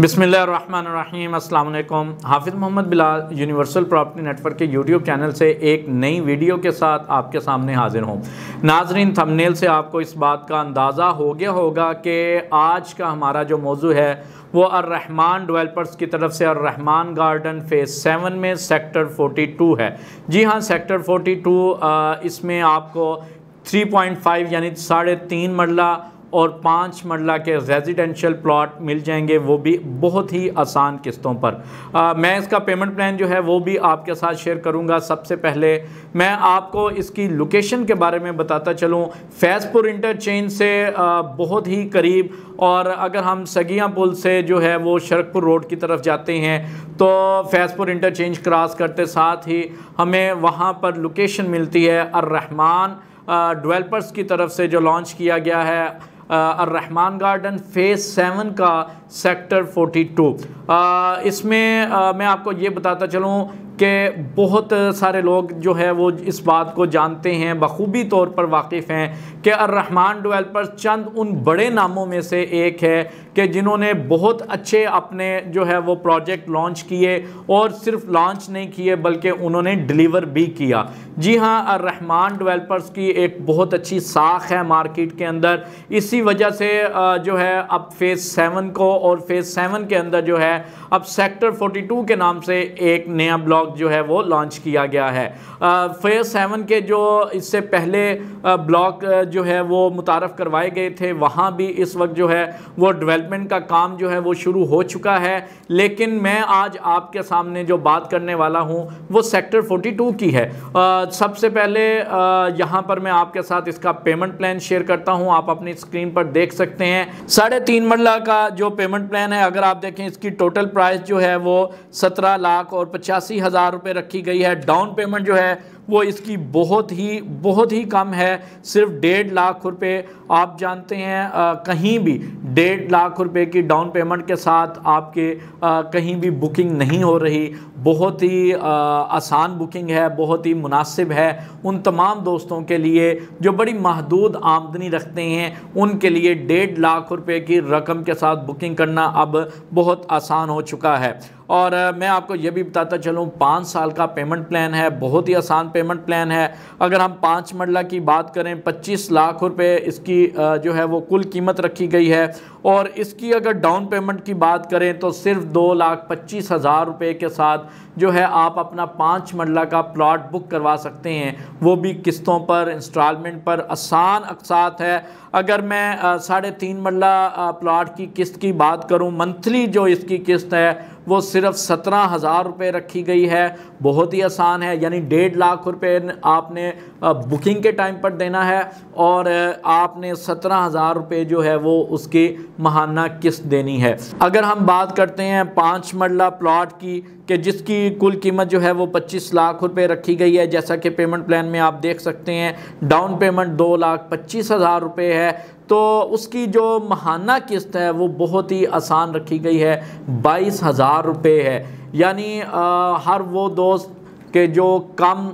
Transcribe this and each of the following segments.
बिसमीम अल्लाम Hafiz Mohammad Bilal universal property network के यूट्यूब चैनल से एक नई वीडियो के साथ आपके सामने हाजिर हूँ नाजरीन थमनेल से आपको इस बात का अंदाज़ा हो गया होगा कि आज का हमारा जो मौजू है वो अर्रहमान डेवलपर्स की तरफ से अर्रहमान गार्डन फेज़ सेवन में सेक्टर टू है जी हाँ सेक्टर टू इसमें आपको थ्री पॉइंट फाइव यानी साढ़े तीन मरला और पाँच मरला के रेजिडेंशियल प्लॉट मिल जाएंगे वो भी बहुत ही आसान किस्तों पर आ, मैं इसका पेमेंट प्लान जो है वो भी आपके साथ शेयर करूंगा सबसे पहले मैं आपको इसकी लोकेशन के बारे में बताता चलूं फैज़पुर इंटरचेंज से आ, बहुत ही करीब और अगर हम सगिया पुल से जो है वो शरकपुर रोड की तरफ जाते हैं तो फैज़पुर इंटरचेंज क्रॉस करते साथ ही हमें वहाँ पर लोकेशन मिलती है अर्रहमान डवेलपर्स की तरफ से जो लॉन्च किया गया है रहमान गार्डन फेज़ सेवन का सेक्टर 42 टू इसमें आ, मैं आपको ये बताता चलूँ कि बहुत सारे लोग जो है वो इस बात को जानते हैं बखूबी तौर पर वाकिफ़ हैं कि अर्रहमान डेवलपर्स चंद उन बड़े नामों में से एक है कि जिन्होंने बहुत अच्छे अपने जो है वो प्रोजेक्ट लॉन्च किए और सिर्फ लॉन्च नहीं किए बल्कि उन्होंने डिलीवर भी किया जी हाँ अर्रहमान डेवलपर्स की एक बहुत अच्छी साख है मार्केट के अंदर इसी वजह से जो है अब फेज़ सेवन को और फेज़ सेवन के अंदर जो है अब सेक्टर फोर्टी टू के नाम से एक नया ब्लॉक स्टॉक जो है वो लॉन्च किया गया है फेज़ सेवन के जो इससे पहले ब्लॉक जो है वो मुतारफ़ करवाए गए थे वहाँ भी इस वक्त जो है वो डेवलपमेंट का काम जो है वो शुरू हो चुका है लेकिन मैं आज आपके सामने जो बात करने वाला हूँ वो सेक्टर 42 की है सबसे पहले यहाँ पर मैं आपके साथ इसका पेमेंट प्लान शेयर करता हूँ आप अपनी स्क्रीन पर देख सकते हैं साढ़े तीन मरला का जो पेमेंट प्लान है अगर आप देखें इसकी टोटल प्राइस जो है वो सत्रह लाख और पचासी हज़ार हज़ार रुपये रखी गई है डाउन पेमेंट जो है वो इसकी बहुत ही बहुत ही कम है सिर्फ डेढ़ लाख रुपए आप जानते हैं आ, कहीं भी डेढ़ लाख रुपए की डाउन पेमेंट के साथ आपके आ, कहीं भी बुकिंग नहीं हो रही बहुत ही आ, आसान बुकिंग है बहुत ही मुनासिब है उन तमाम दोस्तों के लिए जो बड़ी महदूद आमदनी रखते हैं उनके लिए डेढ़ लाख रुपए की रकम के साथ बुकिंग करना अब बहुत आसान हो चुका है और मैं आपको ये भी बताता चलूँ पाँच साल का पेमेंट प्लान है बहुत ही आसान पेमेंट प्लान है अगर हम पाँच मरला की बात करें पच्चीस लाख रुपये इसकी जो है वो कुल कीमत रखी गई है और इसकी अगर डाउन पेमेंट की बात करें तो सिर्फ दो लाख पच्चीस हज़ार रुपये के साथ जो है आप अपना पाँच मरला का प्लाट बुक करवा सकते हैं वो भी किस्तों पर इंस्टॉलमेंट पर आसान अकसात है अगर मैं साढ़े तीन मरला प्लाट की किस्त की बात करूँ मंथली जो इसकी किस्त है वो सिर्फ सत्रह हज़ार रुपये रखी गई है बहुत ही आसान है यानी डेढ़ लाख रुपये आपने बुकिंग के टाइम पर देना है और आपने सत्रह हज़ार रुपये जो है वो उसकी महाना किस्त देनी है अगर हम बात करते हैं पाँच मरला प्लाट की कि जिसकी कुल कीमत जो है वो पच्चीस लाख रुपये रखी गई है जैसा कि पेमेंट प्लान में आप देख सकते हैं डाउन पेमेंट दो लाख पच्चीस हज़ार रुपये है तो उसकी जो महाना किस्त है वो बहुत ही आसान रखी गई है बाईस हज़ार रुपये है यानी हर वो दोस्त के जो कम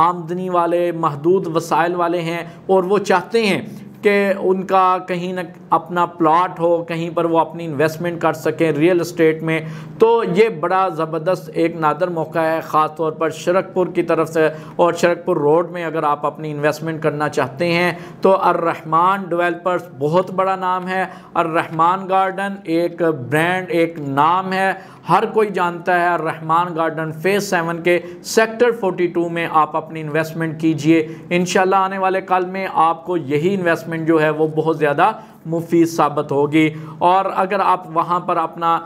आमदनी वाले महदूद वसाइल वाले हैं और वो चाहते हैं कि उनका कहीं ना अपना प्लॉट हो कहीं पर वो अपनी इन्वेस्टमेंट कर सकें रियल इस्टेट में तो ये बड़ा ज़बरदस्त एक नादर मौका है ख़ास तौर पर शरकपुर की तरफ से और शरकपुर रोड में अगर आप अपनी इन्वेस्टमेंट करना चाहते हैं तो अर्रहमान डेवलपर्स बहुत बड़ा नाम है अर्रहमान गार्डन एक ब्रांड एक नाम है हर कोई जानता है रहमान गार्डन फेज़ सेवन के सेक्टर 42 में आप अपनी इन्वेस्टमेंट कीजिए इन आने वाले कल में आपको यही इन्वेस्टमेंट इन्वेस्टमेंट जो है वो बहुत ज़्यादा मुफीद साबित होगी और अगर आप वहाँ पर अपना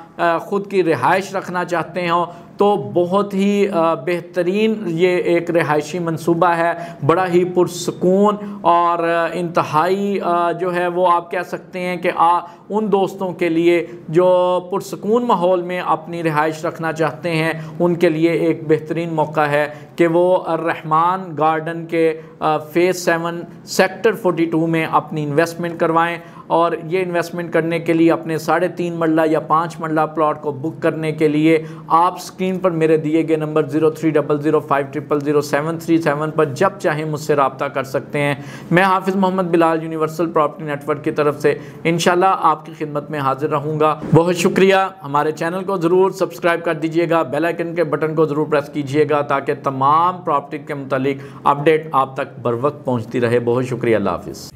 ख़ुद की रिहाइश रखना चाहते हो तो बहुत ही बेहतरीन ये एक रिहायशी मंसूबा है बड़ा ही पुरसकून और इंतहाई जो है वो आप कह सकते हैं कि आ उन दोस्तों के लिए जो पुरसकून माहौल में अपनी रिहाइश रखना चाहते हैं उनके लिए एक बेहतरीन मौका है कि वो रहमान गार्डन के फ़ेज़ सेवन सेक्टर 42 में अपनी इन्वेस्टमेंट करवाएं और ये इन्वेस्टमेंट करने के लिए अपने साढ़े तीन मरला या पाँच मरला प्लॉट को बुक करने के लिए आप स्क्रीन पर मेरे दिए गए number zero three double zero five triple zero seven three seven पर जब चाहे मुझसे रबता कर सकते हैं मैं Hafiz Mohammad Bilal universal property network की तरफ से इन आपकी खिदमत में हाजिर रहूँगा बहुत शुक्रिया हमारे चैनल को ज़रूर सब्सक्राइब कर दीजिएगा बेलाइकन के बटन को ज़रूर प्रेस कीजिएगा ताकि तमाम प्रॉपर्टी के मतलब अपडेट आप तक बर वक्त पहुँचती रहे बहुत शुक्रिया अल्लाह हाफिज़